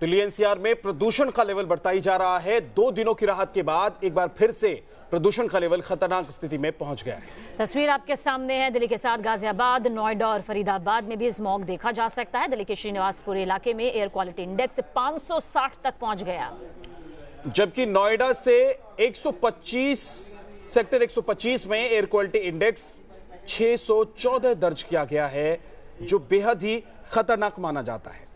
दिल्ली तो एनसीआर में प्रदूषण का लेवल बढ़ता ही जा रहा है दो दिनों की राहत के बाद एक बार फिर से प्रदूषण का लेवल खतरनाक स्थिति में पहुंच गया है तस्वीर आपके सामने है दिल्ली के साथ गाजियाबाद नोएडा और फरीदाबाद में भी स्मॉग देखा जा सकता है दिल्ली के श्रीनिवासपुर इलाके में एयर क्वालिटी इंडेक्स पांच तक पहुंच गया जबकि नोएडा से एक सेक्टर एक में एयर क्वालिटी इंडेक्स छह दर्ज किया गया है जो बेहद ही खतरनाक माना जाता है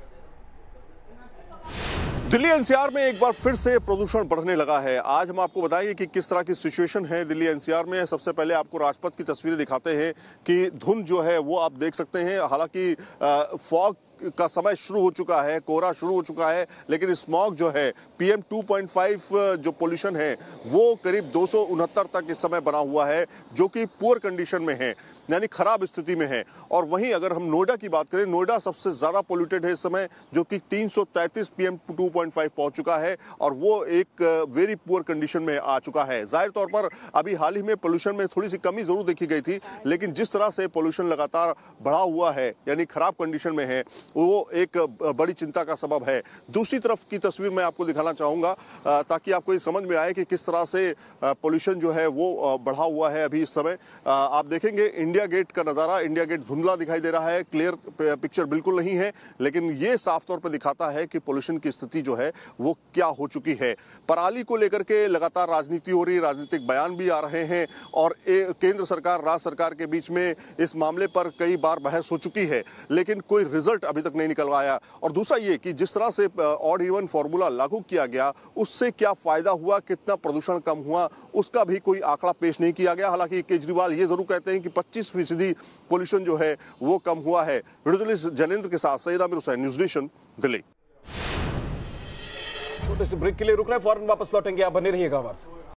दिल्ली एनसीआर में एक बार फिर से प्रदूषण बढ़ने लगा है आज हम आपको बताएंगे कि किस तरह की सिचुएशन है दिल्ली एनसीआर में सबसे पहले आपको राजपथ की तस्वीरें दिखाते हैं कि धुंध जो है वो आप देख सकते हैं हालांकि फॉग का समय शुरू हो चुका है कोहरा शुरू हो चुका है लेकिन स्मॉग जो है पीएम 2.5 जो पोल्यूशन है वो करीब दो तक इस समय बना हुआ है जो कि पुअर कंडीशन में है यानी खराब स्थिति में है और वहीं अगर हम नोएडा की बात करें नोएडा सबसे ज़्यादा पोल्यूटेड है इस समय जो कि 333 पीएम 2.5 पहुंच चुका है और वो एक वेरी पुअर कंडीशन में आ चुका है जाहिर तौर पर अभी हाल ही में पोल्यूशन में थोड़ी सी कमी ज़रूर देखी गई थी लेकिन जिस तरह से पोल्यूशन लगातार बढ़ा हुआ है यानी खराब कंडीशन में है वो एक बड़ी चिंता का सबब है दूसरी तरफ की तस्वीर मैं आपको दिखाना चाहूँगा ताकि आपको ये समझ में आए कि किस तरह से पोल्यूशन जो है वो बढ़ा हुआ है अभी इस समय आप देखेंगे इंडिया गेट का नज़ारा इंडिया गेट धुंधला दिखाई दे रहा है क्लियर पिक्चर बिल्कुल नहीं है लेकिन ये साफ तौर पर दिखाता है कि पोल्यूशन की स्थिति जो है वो क्या हो चुकी है पराली को लेकर के लगातार राजनीति हो रही राजनीतिक बयान भी आ रहे हैं और केंद्र सरकार राज्य सरकार के बीच में इस मामले पर कई बार बहस हो चुकी है लेकिन कोई रिजल्ट अभी तक नहीं निकलवाया और दूसरा ये कि जिस तरह से ऑड इवन फार्मूला लागू किया गया उससे क्या फ़ायदा हुआ कितना प्रदूषण कम हुआ उसका भी कोई आंकड़ा पेश नहीं किया गया हालांकि केजरीवाल ये ज़रूर कहते हैं कि पच्चीस फीसदी पॉल्यूशन जो है वो कम हुआ है वीडियो के साथ सैयद आमिर हुसैन न्यूज नेशन दिल्ली छोटे से ब्रेक के लिए रुक रहे हैं फौरन वापस लौटेंगे आप बने रहिएगा हमारे